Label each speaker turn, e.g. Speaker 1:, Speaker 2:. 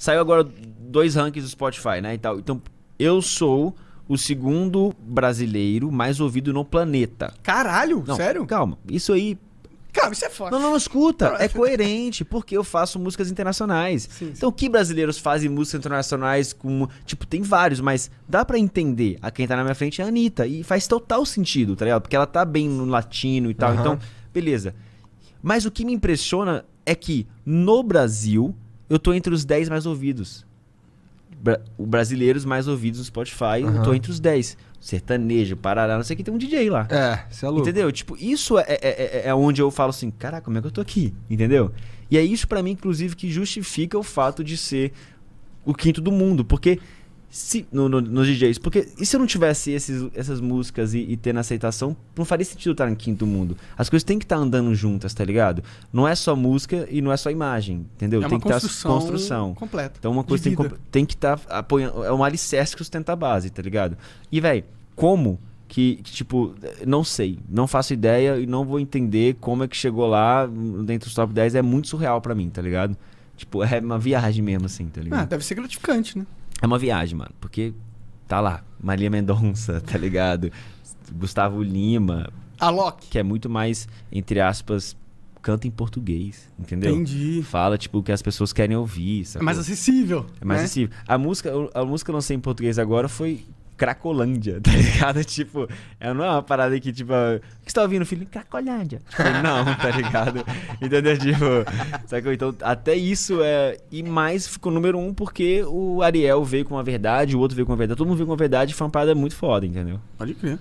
Speaker 1: Saiu agora dois rankings do Spotify, né? E tal. Então, eu sou o segundo brasileiro mais ouvido no planeta. Caralho, não, sério? Calma, isso aí. Calma, isso é foda. Não, não, não escuta. É, é coerente, porque eu faço músicas internacionais. Sim, sim. Então, que brasileiros fazem músicas internacionais com. Tipo, tem vários, mas dá para entender. A quem tá na minha frente é a Anitta. E faz total sentido, tá ligado? Porque ela tá bem no latino e tal. Uhum. Então, beleza. Mas o que me impressiona é que no Brasil eu tô entre os 10 mais ouvidos. Bra brasileiros mais ouvidos no Spotify, uhum. eu tô entre os 10. Sertanejo, Parará, não sei o que, tem um DJ lá. É, você é louco. Entendeu? Tipo, isso é, é, é, é onde eu falo assim, caraca, como é que eu tô aqui? Entendeu? E é isso para mim, inclusive, que justifica o fato de ser o quinto do mundo. Porque se, no, no, nos DJs. Porque e se eu não tivesse esses, essas músicas e, e tendo aceitação, não faria sentido estar em quinto mundo. As coisas têm que estar andando juntas, tá ligado? Não é só música e não é só imagem, entendeu? É tem que estar construção completa. Então uma coisa tem, tem, que estar tá apoiando. É um alicerce que sustenta a base, tá ligado? E, velho, como que, que, tipo, não sei, não faço ideia e não vou entender como é que chegou lá hum, dentro dos top 10 é muito surreal para mim, tá ligado? Tipo, é uma viagem mesmo, assim, tá ah, ligado? Ah, deve ser gratificante, né? É uma viagem, mano, porque tá lá, Maria Mendonça, tá ligado? Gustavo Lima. Loki. Que é muito mais, entre aspas, canta em português, entendeu? Entendi. Fala, tipo, o que as pessoas querem ouvir. Sabe? É mais acessível. É mais né? acessível. A música, a música não sei em português agora foi Cracolândia, tá ligado? Tipo, é, não é uma parada que, tipo, ah, o que você tá ouvindo, filho? Cracolândia. Tipo, não, tá ligado? Entendeu? Tipo, sacou? Então, até isso é. E mais ficou número um porque o Ariel veio com uma verdade, o outro veio com uma verdade, todo mundo veio com uma verdade e foi uma parada muito foda, entendeu? Pode crer.